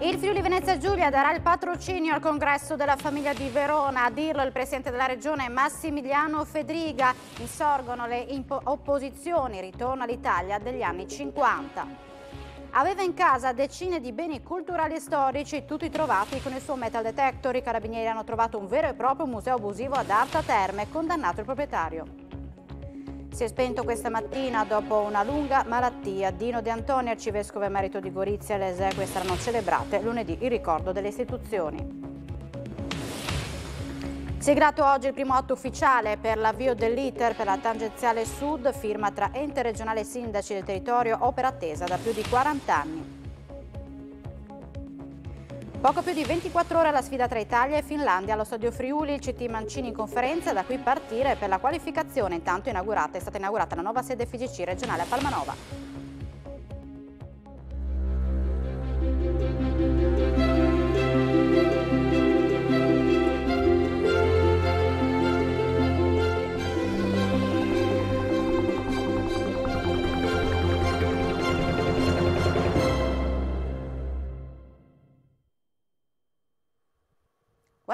Il Friuli Venezia Giulia darà il patrocinio al congresso della famiglia di Verona. A dirlo il presidente della regione Massimiliano Fedriga. Insorgono le opposizioni, ritorno all'Italia degli anni 50. Aveva in casa decine di beni culturali e storici, tutti trovati con il suo metal detector. I carabinieri hanno trovato un vero e proprio museo abusivo ad Arta Terme, condannato il proprietario. Si è spento questa mattina dopo una lunga malattia. Dino De Antonio, arcivescovo emerito di Gorizia, le esequie saranno celebrate lunedì in ricordo delle istituzioni. Si è grato oggi il primo atto ufficiale per l'avvio dell'iter per la tangenziale sud, firma tra ente regionale e sindaci del territorio, opera attesa da più di 40 anni. Poco più di 24 ore la sfida tra Italia e Finlandia allo Stadio Friuli, il CT Mancini in conferenza, da qui partire per la qualificazione. Intanto inaugurata, è stata inaugurata la nuova sede FGC regionale a Palmanova.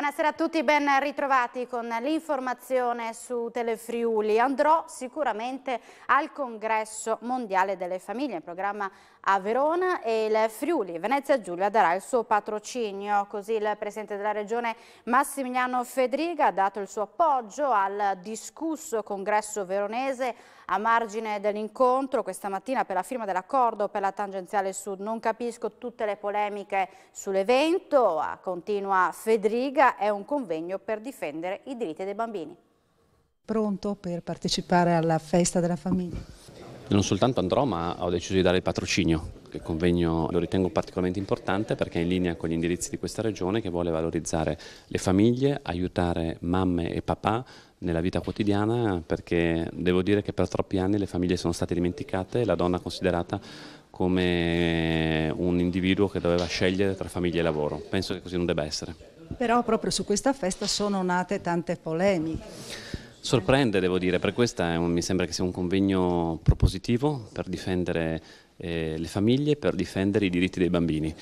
Buonasera a tutti, ben ritrovati con l'informazione su Telefriuli. Andrò sicuramente al congresso mondiale delle famiglie, programma a Verona e il Friuli. Venezia Giulia darà il suo patrocinio, così il Presidente della Regione Massimiliano Fedriga ha dato il suo appoggio al discusso congresso veronese a margine dell'incontro questa mattina per la firma dell'accordo per la tangenziale sud. Non capisco tutte le polemiche sull'evento, ah, continua Fedriga, è un convegno per difendere i diritti dei bambini. Pronto per partecipare alla festa della famiglia? Non soltanto andrò ma ho deciso di dare il patrocinio, che convegno lo ritengo particolarmente importante perché è in linea con gli indirizzi di questa regione che vuole valorizzare le famiglie, aiutare mamme e papà nella vita quotidiana perché devo dire che per troppi anni le famiglie sono state dimenticate e la donna considerata come un individuo che doveva scegliere tra famiglia e lavoro. Penso che così non debba essere. Però proprio su questa festa sono nate tante polemiche. Sorprende, devo dire, per questo mi sembra che sia un convegno propositivo per difendere eh, le famiglie, per difendere i diritti dei bambini.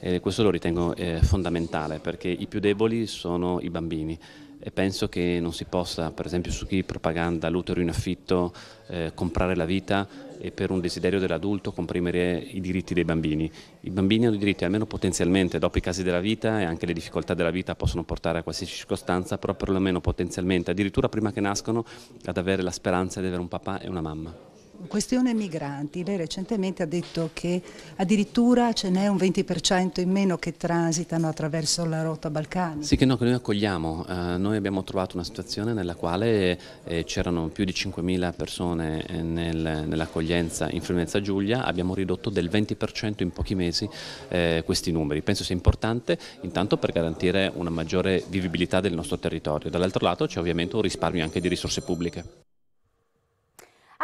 Eh, questo lo ritengo eh, fondamentale perché i più deboli sono i bambini e penso che non si possa, per esempio su chi propaganda l'utero in affitto, eh, comprare la vita, e per un desiderio dell'adulto comprimere i diritti dei bambini. I bambini hanno diritti, almeno potenzialmente, dopo i casi della vita e anche le difficoltà della vita possono portare a qualsiasi circostanza, però perlomeno potenzialmente, addirittura prima che nascono, ad avere la speranza di avere un papà e una mamma questione migranti, lei recentemente ha detto che addirittura ce n'è un 20% in meno che transitano attraverso la rotta Balcanica. Sì che no, che noi accogliamo, uh, noi abbiamo trovato una situazione nella quale eh, c'erano più di 5.000 persone eh, nel, nell'accoglienza in Friulenza Giulia, abbiamo ridotto del 20% in pochi mesi eh, questi numeri, penso sia importante intanto per garantire una maggiore vivibilità del nostro territorio, dall'altro lato c'è ovviamente un risparmio anche di risorse pubbliche.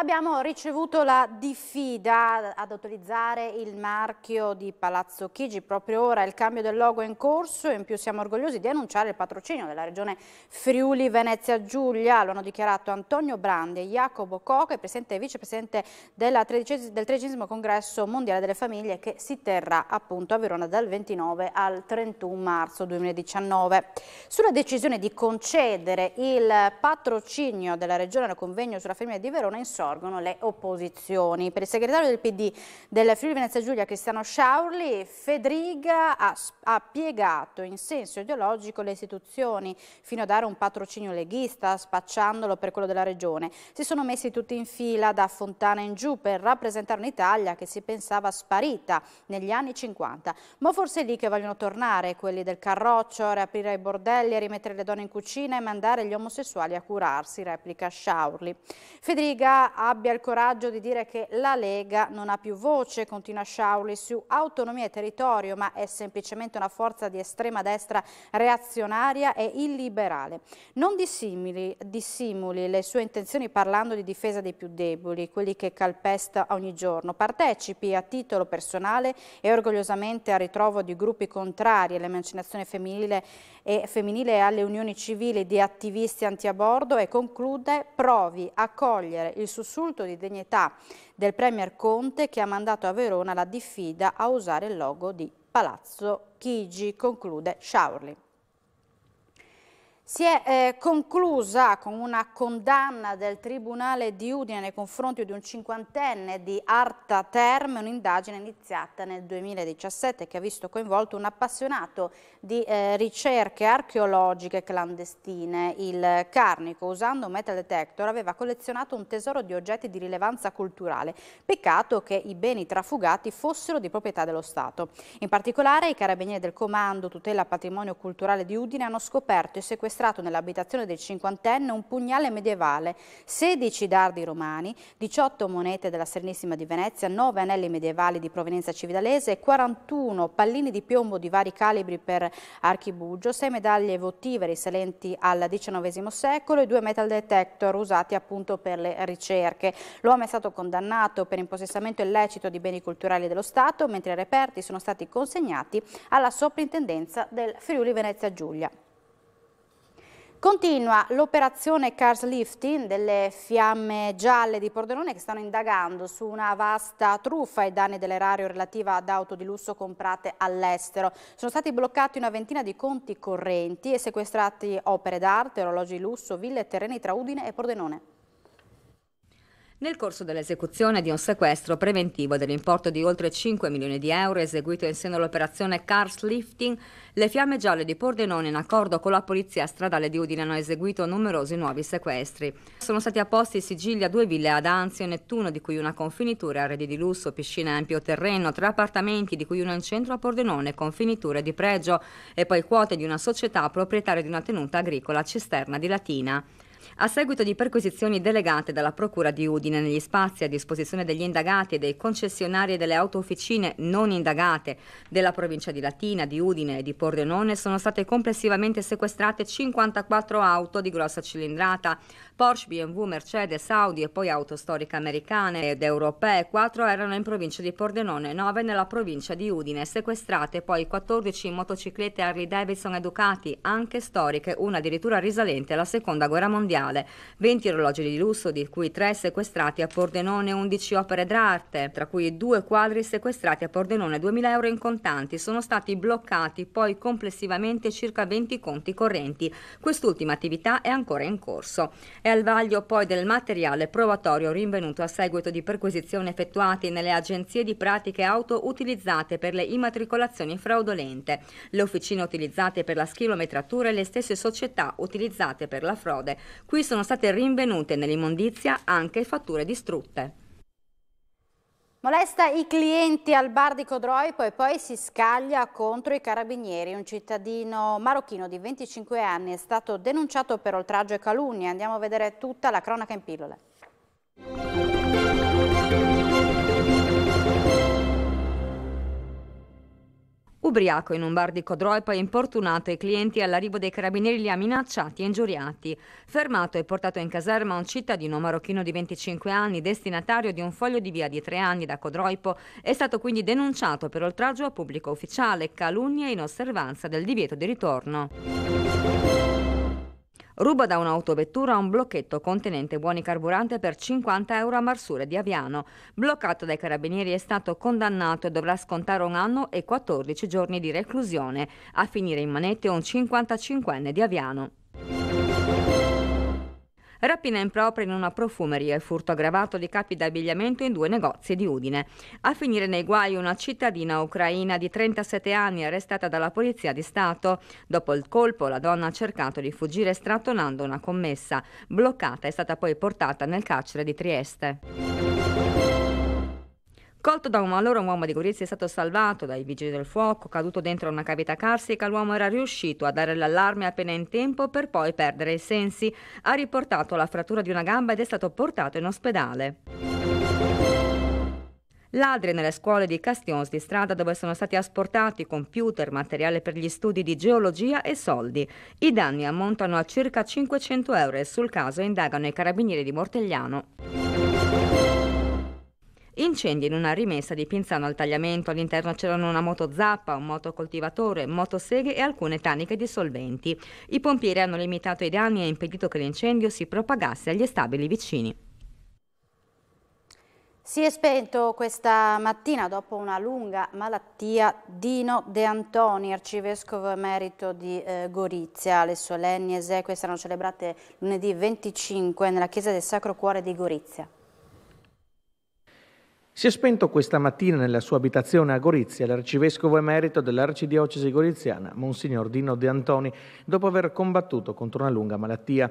Abbiamo ricevuto la diffida ad autorizzare il marchio di Palazzo Chigi. Proprio ora il cambio del logo è in corso in più siamo orgogliosi di annunciare il patrocinio della regione Friuli Venezia Giulia. Lo hanno dichiarato Antonio Brandi e Jacopo Coco, presidente e vicepresidente del tredicesimo congresso mondiale delle famiglie che si terrà appunto a Verona dal 29 al 31 marzo 2019. Sulla decisione di concedere il patrocinio della regione al convegno sulla famiglia di Verona, insomma, sorgono le opposizioni. Per il segretario del PD del Friuli Venezia Giulia, Cristiano Sciaurli, Fedriga ha, ha piegato in senso ideologico le istituzioni fino a dare un patrocinio leghista, spacciandolo per quello della regione. Si sono messi tutti in fila da Fontana in giù per rappresentare un'Italia che si pensava sparita negli anni 50. Ma forse è lì che vogliono tornare quelli del carroccio, riaprire i bordelli, rimettere le donne in cucina e mandare gli omosessuali a curarsi, replica Sciaurli. Federica abbia il coraggio di dire che la Lega non ha più voce, continua Sciauli, su autonomia e territorio, ma è semplicemente una forza di estrema destra reazionaria e illiberale. Non dissimili, dissimuli le sue intenzioni parlando di difesa dei più deboli, quelli che calpesta ogni giorno. Partecipi a titolo personale e orgogliosamente a ritrovo di gruppi contrari all'emancinazione femminile e femminile alle unioni civili di attivisti antiabordo e conclude provi a cogliere il suo sussulto di degnità del Premier Conte che ha mandato a Verona la diffida a usare il logo di Palazzo Chigi, conclude Sciaurli. Si è eh, conclusa con una condanna del Tribunale di Udine nei confronti di un cinquantenne di Arta Terme, un'indagine iniziata nel 2017 che ha visto coinvolto un appassionato di eh, ricerche archeologiche clandestine. Il Carnico, usando un metal detector, aveva collezionato un tesoro di oggetti di rilevanza culturale. Peccato che i beni trafugati fossero di proprietà dello Stato. In particolare i carabinieri del Comando Tutela Patrimonio Culturale di Udine hanno scoperto e sequestrato sequestrato nell'abitazione del cinquantenne un pugnale medievale, 16 dardi romani, 18 monete della Serenissima di Venezia, 9 anelli medievali di provenienza cividalese, 41 pallini di piombo di vari calibri per archibugio, 6 medaglie votive risalenti al XIX secolo e 2 metal detector usati appunto per le ricerche. L'uomo è stato condannato per impossessamento illecito di beni culturali dello Stato, mentre i reperti sono stati consegnati alla soprintendenza del Friuli Venezia Giulia. Continua l'operazione Cars Lifting delle fiamme gialle di Pordenone che stanno indagando su una vasta truffa ai danni dell'erario relativa ad auto di lusso comprate all'estero. Sono stati bloccati una ventina di conti correnti e sequestrati opere d'arte, orologi di lusso, ville e terreni tra Udine e Pordenone. Nel corso dell'esecuzione di un sequestro preventivo dell'importo di oltre 5 milioni di euro eseguito in seno all'operazione Cars Lifting, le Fiamme Gialle di Pordenone in accordo con la Polizia Stradale di Udine hanno eseguito numerosi nuovi sequestri. Sono stati apposti in Sicilia due ville ad Anzio e Nettuno, di cui una con finiture arredi di lusso, piscina a ampio terreno, tre appartamenti, di cui uno in centro a Pordenone con finiture di pregio e poi quote di una società proprietaria di una tenuta agricola cisterna di Latina. A seguito di perquisizioni delegate dalla Procura di Udine negli spazi a disposizione degli indagati e dei concessionari delle autofficine non indagate della provincia di Latina, di Udine e di Pordenone sono state complessivamente sequestrate 54 auto di grossa cilindrata, Porsche, BMW, Mercedes, Audi e poi auto storiche americane ed europee. Quattro erano in provincia di Pordenone, nove nella provincia di Udine. Sequestrate poi 14 motociclette Harley Davidson e Ducati, anche storiche, una addirittura risalente alla seconda guerra mondiale. 20 orologi di lusso, di cui tre sequestrati a Pordenone, 11 opere d'arte, tra cui due quadri sequestrati a Pordenone, 2000 euro in contanti. Sono stati bloccati poi complessivamente circa 20 conti correnti. Quest'ultima attività è ancora in corso. È e al vaglio poi del materiale provatorio rinvenuto a seguito di perquisizioni effettuate nelle agenzie di pratiche auto utilizzate per le immatricolazioni fraudolente, le officine utilizzate per la schilometratura e le stesse società utilizzate per la frode. Qui sono state rinvenute nell'immondizia anche fatture distrutte. Molesta i clienti al bar di Codroipo e poi si scaglia contro i carabinieri. Un cittadino marocchino di 25 anni è stato denunciato per oltraggio e calunnia. Andiamo a vedere tutta la cronaca in pillole. Ubriaco in un bar di Codroipa ha importunato i clienti all'arrivo dei carabinieri li ha minacciati e ingiuriati. Fermato e portato in caserma un cittadino marocchino di 25 anni, destinatario di un foglio di via di tre anni da Codroipo, è stato quindi denunciato per oltraggio a pubblico ufficiale, calunnia e inosservanza del divieto di ritorno. Ruba da un'autovettura un blocchetto contenente buoni carburante per 50 euro a Marsure di Aviano. Bloccato dai carabinieri è stato condannato e dovrà scontare un anno e 14 giorni di reclusione. A finire in manette un 55enne di Aviano. Rapina impropria in una profumeria e furto aggravato di capi d'abbigliamento in due negozi di Udine. A finire nei guai una cittadina ucraina di 37 anni arrestata dalla polizia di Stato. Dopo il colpo la donna ha cercato di fuggire strattonando una commessa. Bloccata è stata poi portata nel carcere di Trieste. Colto da un malore, un uomo di Gorizia è stato salvato dai vigili del fuoco. Caduto dentro una cavità carsica, l'uomo era riuscito a dare l'allarme appena in tempo per poi perdere i sensi. Ha riportato la frattura di una gamba ed è stato portato in ospedale. Ladri nelle scuole di Castions di strada dove sono stati asportati computer, materiale per gli studi di geologia e soldi. I danni ammontano a circa 500 euro e sul caso indagano i carabinieri di Mortegliano. Incendi in una rimessa di Pinzano al tagliamento. All'interno c'erano una moto zappa, un motocoltivatore, motoseghe e alcune taniche di solventi. I pompieri hanno limitato i danni e impedito che l'incendio si propagasse agli stabili vicini. Si è spento questa mattina dopo una lunga malattia Dino De Antoni, arcivescovo emerito di eh, Gorizia. Le solenni esequie saranno celebrate lunedì 25 nella chiesa del Sacro Cuore di Gorizia. Si è spento questa mattina nella sua abitazione a Gorizia l'arcivescovo emerito dell'arcidiocesi goriziana, Monsignor Dino De Antoni, dopo aver combattuto contro una lunga malattia.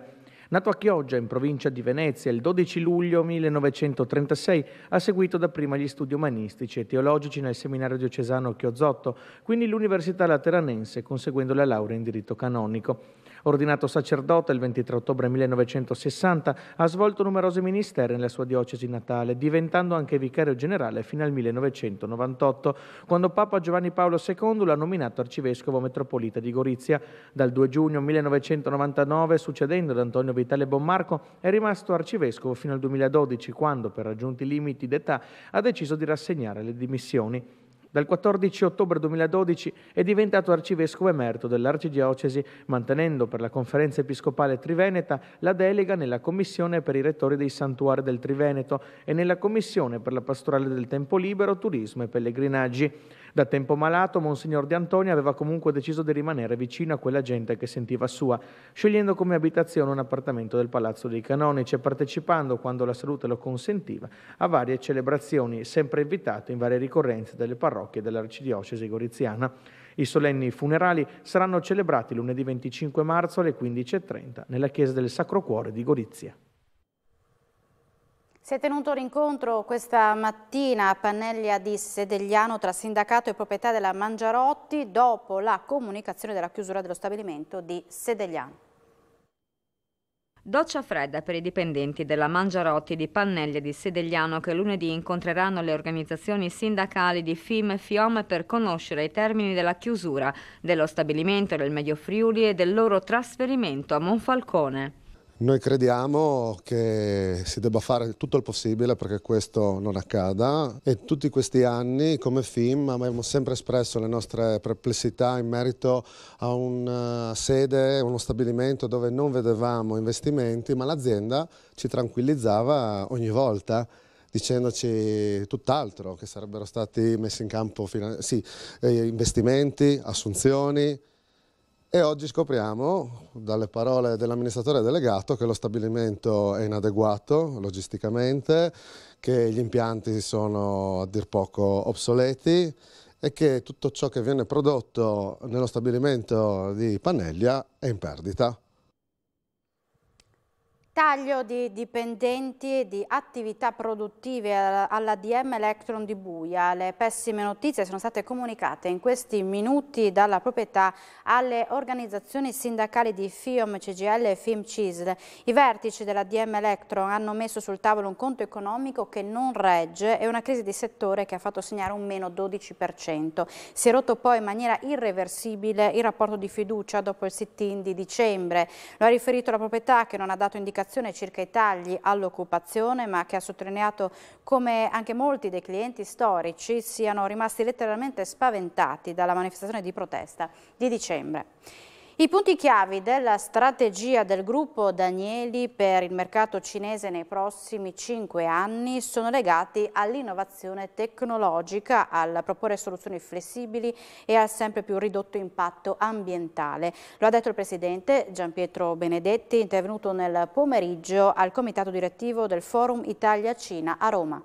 Nato a Chioggia, in provincia di Venezia, il 12 luglio 1936, ha seguito dapprima gli studi umanistici e teologici nel seminario diocesano Chiozzotto, quindi l'Università Lateranense, conseguendo la laurea in diritto canonico. Ordinato sacerdote il 23 ottobre 1960, ha svolto numerosi ministeri nella sua diocesi natale, diventando anche vicario generale fino al 1998, quando Papa Giovanni Paolo II l'ha nominato arcivescovo metropolita di Gorizia. Dal 2 giugno 1999, succedendo ad Antonio Vitale Bommarco, è rimasto arcivescovo fino al 2012, quando, per raggiunti limiti d'età, ha deciso di rassegnare le dimissioni. Dal 14 ottobre 2012 è diventato arcivescovo emerito dell'arcidiocesi, mantenendo per la conferenza episcopale triveneta la delega nella commissione per i rettori dei santuari del Triveneto e nella commissione per la pastorale del tempo libero, turismo e pellegrinaggi. Da tempo malato, Monsignor De Antonio aveva comunque deciso di rimanere vicino a quella gente che sentiva sua, scegliendo come abitazione un appartamento del Palazzo dei Canonici e partecipando, quando la salute lo consentiva, a varie celebrazioni, sempre invitato in varie ricorrenze delle parrocchie dell'arcidiocesi goriziana. I solenni funerali saranno celebrati lunedì 25 marzo alle 15.30 nella chiesa del Sacro Cuore di Gorizia. Si è tenuto l'incontro questa mattina a Pannellia di Sedegliano tra sindacato e proprietà della Mangiarotti dopo la comunicazione della chiusura dello stabilimento di Sedegliano. Doccia fredda per i dipendenti della Mangiarotti di Pannellia di Sedegliano che lunedì incontreranno le organizzazioni sindacali di FIM e FIOM per conoscere i termini della chiusura dello stabilimento del Medio Friuli e del loro trasferimento a Monfalcone. Noi crediamo che si debba fare tutto il possibile perché questo non accada e tutti questi anni come FIM abbiamo sempre espresso le nostre perplessità in merito a una sede, uno stabilimento dove non vedevamo investimenti ma l'azienda ci tranquillizzava ogni volta dicendoci tutt'altro, che sarebbero stati messi in campo sì, eh, investimenti, assunzioni, e oggi scopriamo, dalle parole dell'amministratore delegato, che lo stabilimento è inadeguato logisticamente, che gli impianti sono a dir poco obsoleti e che tutto ciò che viene prodotto nello stabilimento di Pannellia è in perdita taglio di dipendenti e di attività produttive alla DM Electron di Buia. Le pessime notizie sono state comunicate in questi minuti dalla proprietà alle organizzazioni sindacali di FIOM, CGL e FIM CISL. I vertici della DM Electron hanno messo sul tavolo un conto economico che non regge e una crisi di settore che ha fatto segnare un meno 12%. Si è rotto poi in maniera irreversibile il rapporto di fiducia dopo il sit-in di dicembre. Lo ha riferito la proprietà che non ha dato indicazioni comunicazione circa i tagli all'occupazione, ma che ha sottolineato come anche molti dei clienti storici siano rimasti letteralmente spaventati dalla manifestazione di protesta di dicembre. I punti chiavi della strategia del gruppo Danieli per il mercato cinese nei prossimi cinque anni sono legati all'innovazione tecnologica, al proporre soluzioni flessibili e al sempre più ridotto impatto ambientale. Lo ha detto il Presidente Gianpietro Benedetti, intervenuto nel pomeriggio al Comitato Direttivo del Forum Italia-Cina a Roma.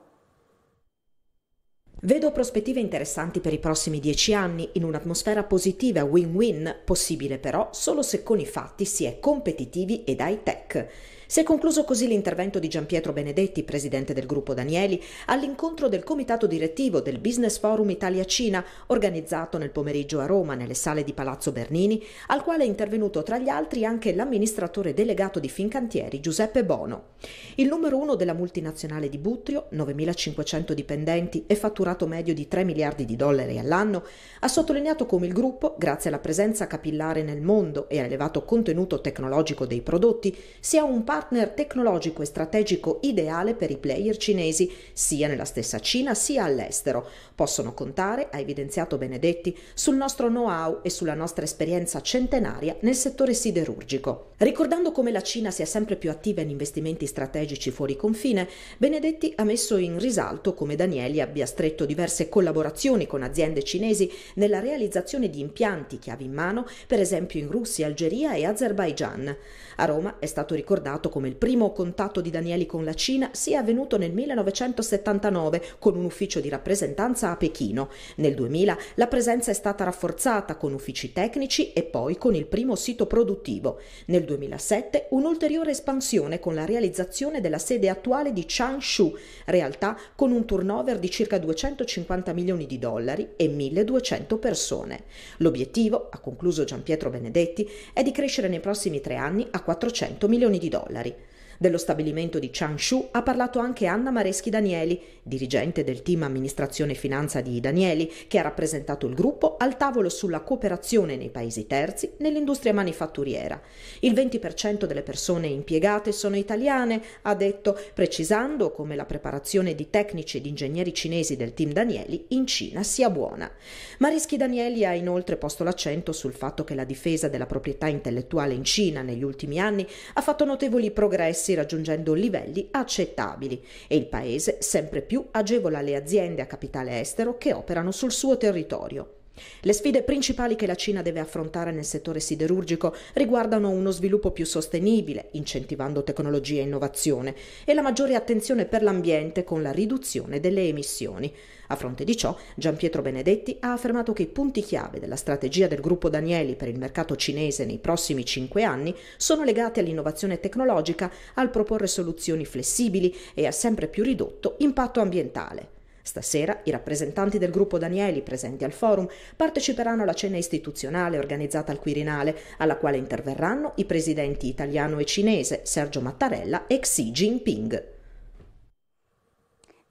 Vedo prospettive interessanti per i prossimi dieci anni in un'atmosfera positiva win-win, possibile però solo se con i fatti si è competitivi ed high tech. Si è concluso così l'intervento di Gian Pietro Benedetti, presidente del gruppo Danieli, all'incontro del comitato direttivo del Business Forum Italia-Cina, organizzato nel pomeriggio a Roma nelle sale di Palazzo Bernini, al quale è intervenuto tra gli altri anche l'amministratore delegato di Fincantieri Giuseppe Bono. Il numero uno della multinazionale di Butrio, 9.500 dipendenti e fatturato medio di 3 miliardi di dollari all'anno, ha sottolineato come il gruppo, grazie alla presenza capillare nel mondo e all'elevato contenuto tecnologico dei prodotti, sia un partner partner tecnologico e strategico ideale per i player cinesi, sia nella stessa Cina sia all'estero. Possono contare, ha evidenziato Benedetti, sul nostro know-how e sulla nostra esperienza centenaria nel settore siderurgico. Ricordando come la Cina sia sempre più attiva in investimenti strategici fuori confine, Benedetti ha messo in risalto come Danieli abbia stretto diverse collaborazioni con aziende cinesi nella realizzazione di impianti chiavi in mano, per esempio in Russia, Algeria e Azerbaijan. A Roma è stato ricordato nato come il primo contatto di Danieli con la Cina sia avvenuto nel 1979 con un ufficio di rappresentanza a Pechino. Nel 2000 la presenza è stata rafforzata con uffici tecnici e poi con il primo sito produttivo. Nel 2007 un'ulteriore espansione con la realizzazione della sede attuale di Changshu, realtà con un turnover di circa 250 milioni di dollari e 1200 persone. L'obiettivo, ha concluso Gian Pietro Benedetti, è di crescere nei prossimi tre anni a 400 milioni di dollari. dollari. Dello stabilimento di Changshu ha parlato anche Anna Mareschi Danieli, dirigente del team amministrazione e finanza di Danieli, che ha rappresentato il gruppo al tavolo sulla cooperazione nei paesi terzi nell'industria manifatturiera. Il 20% delle persone impiegate sono italiane, ha detto, precisando come la preparazione di tecnici ed ingegneri cinesi del team Danieli in Cina sia buona. Mareschi Danieli ha inoltre posto l'accento sul fatto che la difesa della proprietà intellettuale in Cina negli ultimi anni ha fatto notevoli progressi prezzi raggiungendo livelli accettabili e il Paese sempre più agevola le aziende a capitale estero che operano sul suo territorio. Le sfide principali che la Cina deve affrontare nel settore siderurgico riguardano uno sviluppo più sostenibile, incentivando tecnologie e innovazione, e la maggiore attenzione per l'ambiente con la riduzione delle emissioni. A fronte di ciò, Gian Pietro Benedetti ha affermato che i punti chiave della strategia del gruppo Danieli per il mercato cinese nei prossimi cinque anni sono legati all'innovazione tecnologica, al proporre soluzioni flessibili e al sempre più ridotto impatto ambientale. Stasera i rappresentanti del gruppo Danieli presenti al forum parteciperanno alla cena istituzionale organizzata al Quirinale, alla quale interverranno i presidenti italiano e cinese Sergio Mattarella e Xi Jinping.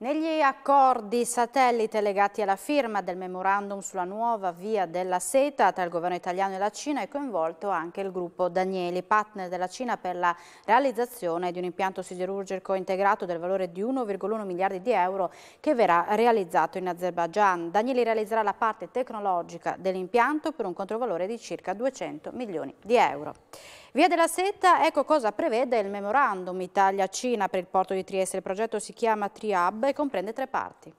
Negli accordi satellite legati alla firma del memorandum sulla nuova via della seta tra il governo italiano e la Cina è coinvolto anche il gruppo Danieli, partner della Cina per la realizzazione di un impianto siderurgico integrato del valore di 1,1 miliardi di euro che verrà realizzato in Azerbaijan. Danieli realizzerà la parte tecnologica dell'impianto per un controvalore di circa 200 milioni di euro. Via della Seta, ecco cosa prevede il memorandum Italia-Cina per il porto di Trieste. Il progetto si chiama Triab e comprende tre parti.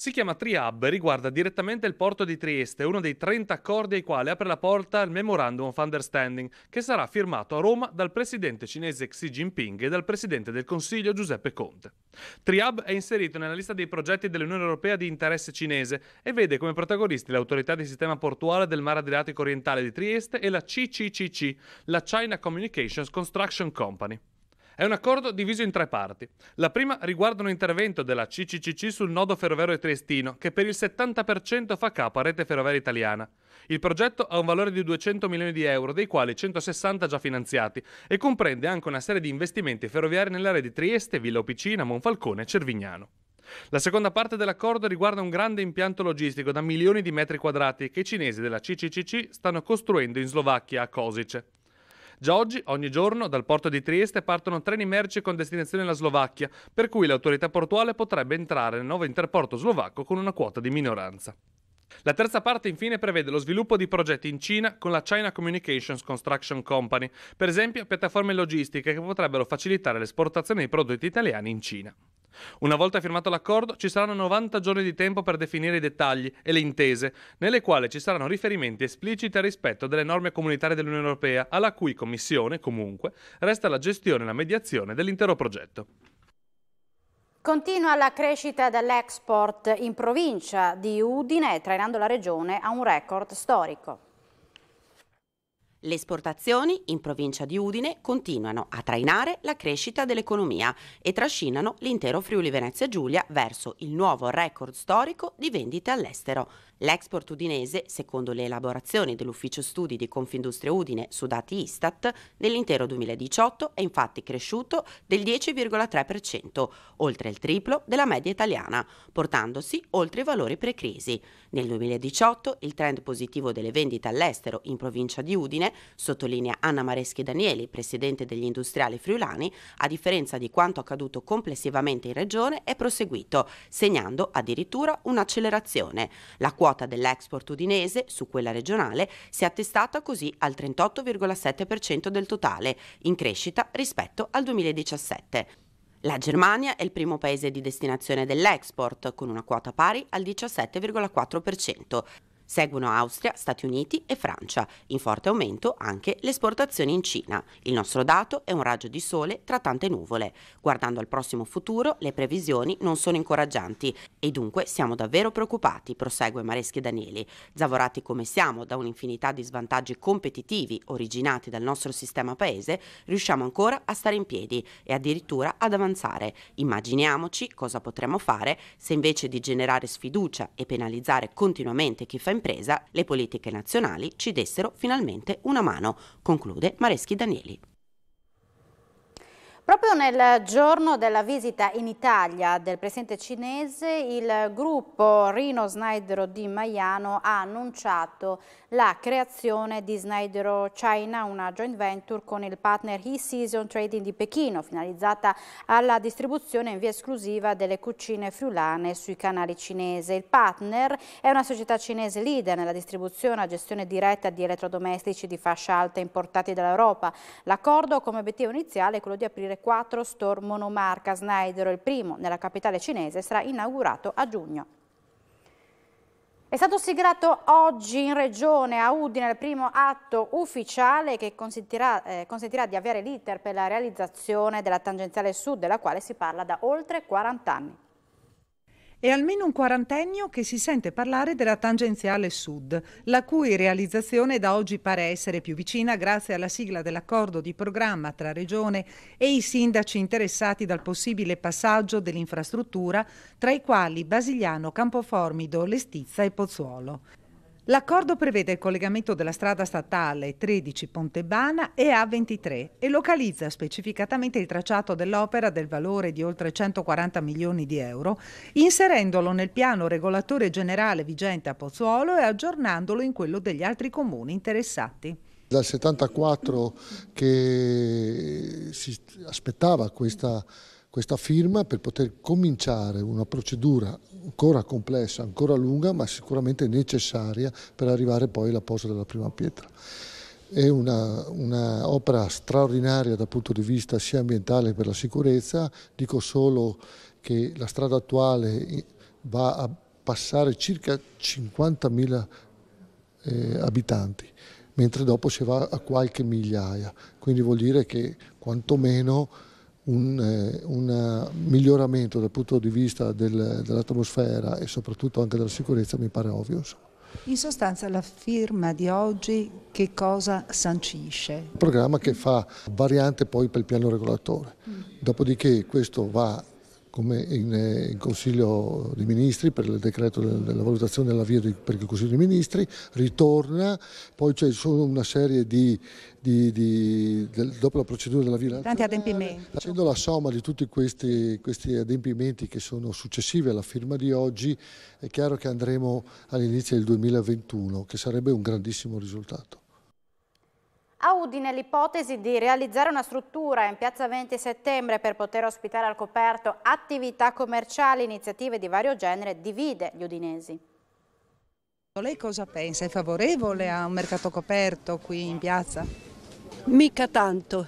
Si chiama Trihub e riguarda direttamente il porto di Trieste, uno dei 30 accordi ai quali apre la porta il Memorandum of Understanding, che sarà firmato a Roma dal presidente cinese Xi Jinping e dal presidente del Consiglio Giuseppe Conte. Trihub è inserito nella lista dei progetti dell'Unione Europea di interesse cinese e vede come protagonisti l'autorità di sistema portuale del Mar Adriatico Orientale di Trieste e la CCCC, la China Communications Construction Company. È un accordo diviso in tre parti. La prima riguarda un intervento della CCCC sul nodo ferroviario triestino, che per il 70% fa capo a Rete Ferroviaria Italiana. Il progetto ha un valore di 200 milioni di euro, dei quali 160 già finanziati, e comprende anche una serie di investimenti ferroviari nell'area di Trieste, Villa Opicina, Monfalcone e Cervignano. La seconda parte dell'accordo riguarda un grande impianto logistico da milioni di metri quadrati che i cinesi della CCCC stanno costruendo in Slovacchia a Kosice. Già oggi, ogni giorno, dal porto di Trieste partono treni merci con destinazione la Slovacchia, per cui l'autorità portuale potrebbe entrare nel nuovo interporto slovacco con una quota di minoranza. La terza parte infine prevede lo sviluppo di progetti in Cina con la China Communications Construction Company, per esempio piattaforme logistiche che potrebbero facilitare l'esportazione di prodotti italiani in Cina. Una volta firmato l'accordo ci saranno 90 giorni di tempo per definire i dettagli e le intese, nelle quali ci saranno riferimenti espliciti al rispetto delle norme comunitarie dell'Unione Europea, alla cui Commissione, comunque, resta la gestione e la mediazione dell'intero progetto. Continua la crescita dell'export in provincia di Udine, trainando la regione a un record storico. Le esportazioni in provincia di Udine continuano a trainare la crescita dell'economia e trascinano l'intero Friuli Venezia Giulia verso il nuovo record storico di vendite all'estero. L'export udinese, secondo le elaborazioni dell'Ufficio Studi di Confindustria Udine su dati Istat, nell'intero 2018 è infatti cresciuto del 10,3%, oltre il triplo della media italiana, portandosi oltre i valori pre-crisi. Nel 2018 il trend positivo delle vendite all'estero in provincia di Udine, sottolinea Anna Mareschi Danieli, presidente degli industriali friulani, a differenza di quanto accaduto complessivamente in regione, è proseguito, segnando addirittura un'accelerazione. La quota quota dell'export udinese su quella regionale si è attestata così al 38,7% del totale, in crescita rispetto al 2017. La Germania è il primo paese di destinazione dell'export, con una quota pari al 17,4%. Seguono Austria, Stati Uniti e Francia, in forte aumento anche le esportazioni in Cina. Il nostro dato è un raggio di sole tra tante nuvole. Guardando al prossimo futuro, le previsioni non sono incoraggianti e dunque siamo davvero preoccupati, prosegue Mareschi Danieli. Zavorati come siamo da un'infinità di svantaggi competitivi originati dal nostro sistema paese, riusciamo ancora a stare in piedi e addirittura ad avanzare. Immaginiamoci cosa potremmo fare se invece di generare sfiducia e penalizzare continuamente chi fa impresa, impresa, le politiche nazionali ci dessero finalmente una mano, conclude Mareschi Danieli. Proprio nel giorno della visita in Italia del presidente cinese, il gruppo Rino Snaidero di Maiano ha annunciato la creazione di Snaidero China, una joint venture con il partner He Season Trading di Pechino, finalizzata alla distribuzione in via esclusiva delle cucine friulane sui canali cinese. Il partner è una società cinese leader nella distribuzione e gestione diretta di elettrodomestici di fascia alta importati dall'Europa. L'accordo come obiettivo iniziale è quello di aprire 4 store monomarca Snyder, il primo nella capitale cinese, sarà inaugurato a giugno. È stato siglato oggi in regione a Udine il primo atto ufficiale che consentirà, eh, consentirà di avviare l'iter per la realizzazione della tangenziale sud, della quale si parla da oltre 40 anni. È almeno un quarantennio che si sente parlare della tangenziale sud, la cui realizzazione da oggi pare essere più vicina grazie alla sigla dell'accordo di programma tra Regione e i sindaci interessati dal possibile passaggio dell'infrastruttura, tra i quali Basiliano, Campoformido, Lestizza e Pozzuolo. L'accordo prevede il collegamento della strada statale 13 Pontebana e A23 e localizza specificatamente il tracciato dell'opera del valore di oltre 140 milioni di euro, inserendolo nel piano regolatore generale vigente a Pozzuolo e aggiornandolo in quello degli altri comuni interessati. Dal 1974 che si aspettava questa questa firma per poter cominciare una procedura ancora complessa, ancora lunga, ma sicuramente necessaria per arrivare poi alla posa della prima pietra. È un'opera una straordinaria dal punto di vista sia ambientale che per la sicurezza, dico solo che la strada attuale va a passare circa 50.000 eh, abitanti, mentre dopo si va a qualche migliaia, quindi vuol dire che quantomeno un, eh, un, eh, miglioramento dal punto di vista del, dell'atmosfera e soprattutto anche della sicurezza mi pare ovvio. In sostanza la firma di oggi che cosa sancisce? Un programma che fa variante poi per il piano regolatore, mm. dopodiché questo va come eh, in Consiglio dei Ministri per il decreto della valutazione dell'avvio per il Consiglio dei Ministri, ritorna, poi c'è solo una serie di, di, di del, dopo la procedura dell'avvio Tanti adempimenti. Facendo la somma di tutti questi, questi, adempimenti che sono successivi alla firma di oggi, è chiaro che andremo all'inizio del 2021, che sarebbe un grandissimo risultato. A Udine l'ipotesi di realizzare una struttura in piazza 20 settembre per poter ospitare al coperto attività commerciali iniziative di vario genere divide gli udinesi. Lei cosa pensa? È favorevole a un mercato coperto qui in piazza? Mica tanto,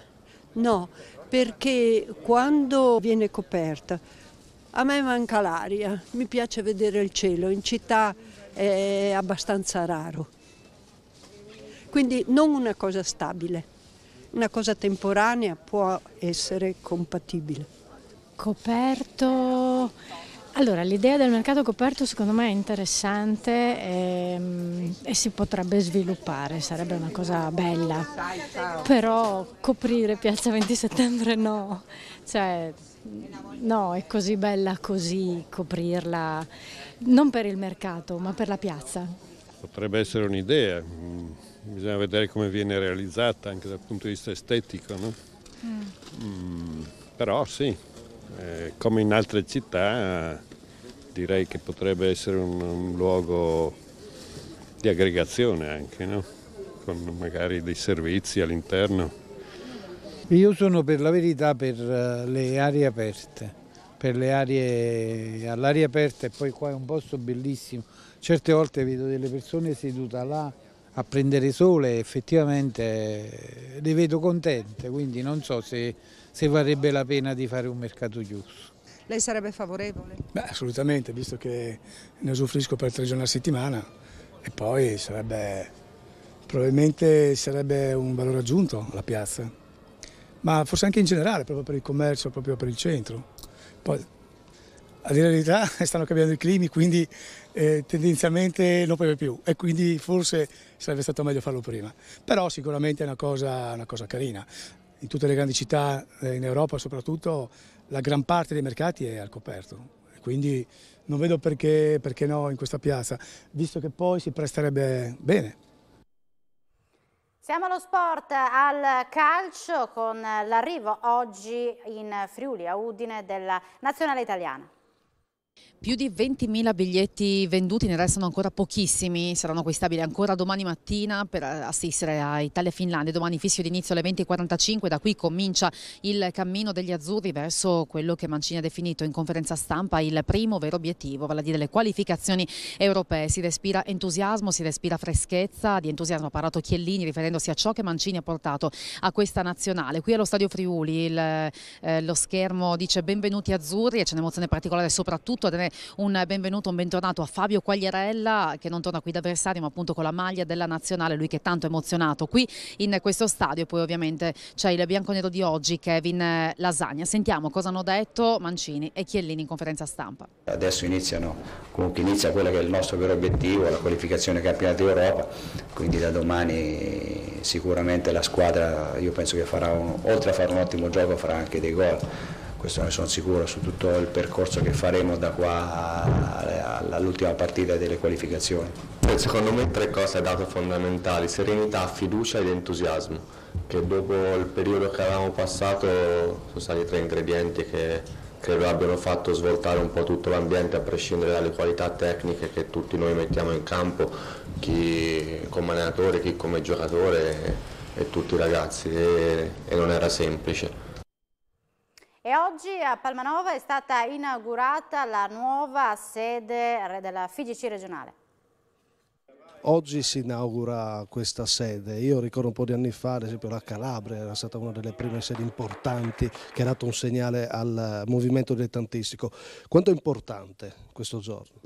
no, perché quando viene coperta a me manca l'aria, mi piace vedere il cielo, in città è abbastanza raro. Quindi non una cosa stabile, una cosa temporanea può essere compatibile. Coperto. Allora, l'idea del mercato coperto secondo me è interessante e, mm, e, si potrebbe sviluppare, sarebbe una cosa bella. Però coprire Piazza 20 settembre no, cioè no, è così bella così coprirla, non per il mercato ma per la piazza. Potrebbe essere un'idea, mm, bisogna vedere come viene realizzata anche dal punto di vista estetico, no? mm. Mm, però sì, eh, come in altre città direi che potrebbe essere un, un luogo di aggregazione anche, no? con magari dei servizi all'interno. Io sono per la verità per eh, le aree aperte, per le aree all'aria aperta e poi qua è un posto bellissimo. Certe volte vedo delle persone sedute là a prendere sole effettivamente eh, le vedo contente, quindi non so se, se varrebbe la pena di fare un mercato chiuso. Lei sarebbe favorevole? Beh, assolutamente, visto che ne usufruisco per tre giorni a settimana e poi sarebbe, probabilmente sarebbe un valore aggiunto alla piazza, ma forse anche in generale, proprio per il commercio, proprio per il centro. Poi, a dire la verità stanno cambiando i climi, quindi eh, tendenzialmente non piove più e quindi forse sarebbe stato meglio farlo prima. Però sicuramente è una cosa, una cosa carina. In tutte le grandi città, eh, in Europa soprattutto, la gran parte dei mercati è al coperto. Quindi non vedo perché, perché no in questa piazza, visto che poi si presterebbe bene. Siamo allo sport, al calcio con l'arrivo oggi in Friuli a Udine della nazionale italiana. Più di 20.000 biglietti venduti, ne restano ancora pochissimi, saranno acquistabili ancora domani mattina per eh, assistere a Italia-Finlandia. Domani fischio d'inizio alle 20.45, da qui comincia il cammino degli azzurri verso quello che Mancini ha definito in conferenza stampa il primo vero obiettivo, vale a dire le qualificazioni europee. Si respira entusiasmo, si respira freschezza, di entusiasmo ha parlato Chiellini riferendosi a ciò che Mancini ha portato a questa nazionale. Qui allo Stadio Friuli il, eh, lo schermo dice benvenuti azzurri e c'è un'emozione particolare soprattutto a dare un benvenuto, un bentornato a Fabio Quagliarella che non torna qui da Versario ma appunto con la maglia della nazionale, lui che è tanto emozionato qui in questo stadio. Poi ovviamente c'è il bianconero di oggi, Kevin Lasagna. Sentiamo cosa hanno detto Mancini e Chiellini in conferenza stampa. Adesso iniziano, comunque inizia quello che è il nostro vero obiettivo, la qualificazione campionato d'Europa, quindi da domani sicuramente la squadra io penso che farà un, oltre a fare un ottimo gioco farà anche dei gol questo ne sono sicuro, su tutto il percorso che faremo da qua all'ultima partita delle qualificazioni. Secondo me tre cose date fondamentali, serenità, fiducia ed entusiasmo, che dopo il periodo che avevamo passato sono stati tre ingredienti che credo abbiano fatto svoltare un po' tutto l'ambiente a prescindere dalle qualità tecniche che tutti noi mettiamo in campo, chi come allenatore, chi come giocatore e, tutti i ragazzi e, e non era semplice. E oggi a Palmanova è stata inaugurata la nuova sede della FIGC regionale. Oggi si inaugura questa sede, io ricordo un po' di anni fa, ad esempio la Calabria era stata una delle prime sedi importanti che ha dato un segnale al movimento dilettantistico. Quanto è importante questo giorno?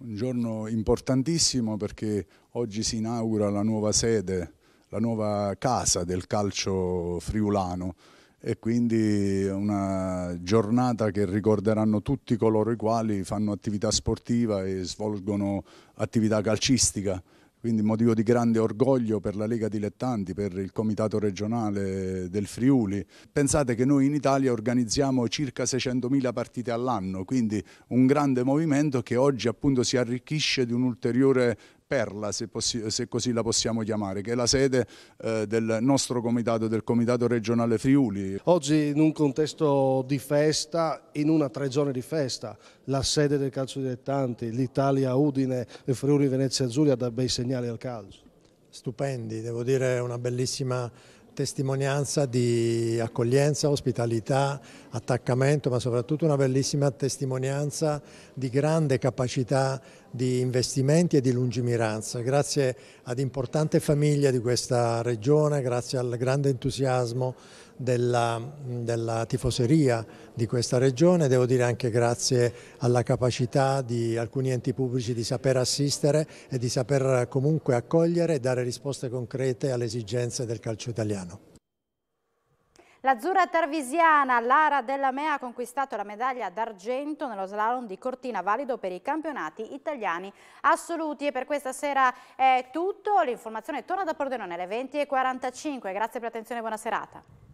Un giorno importantissimo perché oggi si inaugura la nuova sede, la nuova casa del calcio friulano e quindi una giornata che ricorderanno tutti coloro i quali fanno attività sportiva e svolgono attività calcistica. Quindi motivo di grande orgoglio per la Lega Dilettanti, per il Comitato regionale del Friuli. Pensate che noi in Italia organizziamo circa 600.000 partite all'anno, quindi un grande movimento che oggi appunto si arricchisce di un'ulteriore perla, se, se, così la possiamo chiamare, che è la sede eh, del nostro comitato, del comitato regionale Friuli. Oggi in un contesto di festa, in una tre giorni di festa, la sede del calcio dilettanti, l'Italia Udine e Friuli Venezia Giulia dà bei segnali al calcio. Stupendi, devo dire una bellissima testimonianza di accoglienza, ospitalità, attaccamento, ma soprattutto una bellissima testimonianza di grande capacità di investimenti e di lungimiranza. Grazie ad importante famiglia di questa regione, grazie al grande entusiasmo della, della, tifoseria di questa regione, devo dire anche grazie alla capacità di alcuni enti pubblici di saper assistere e di saper comunque accogliere e dare risposte concrete alle esigenze del calcio italiano. L'azzurra tarvisiana Lara Della Mea ha conquistato la medaglia d'argento nello slalom di Cortina valido per i campionati italiani assoluti. E per questa sera è tutto. L'informazione torna da Pordenone alle 20.45. Grazie per l'attenzione e buona serata.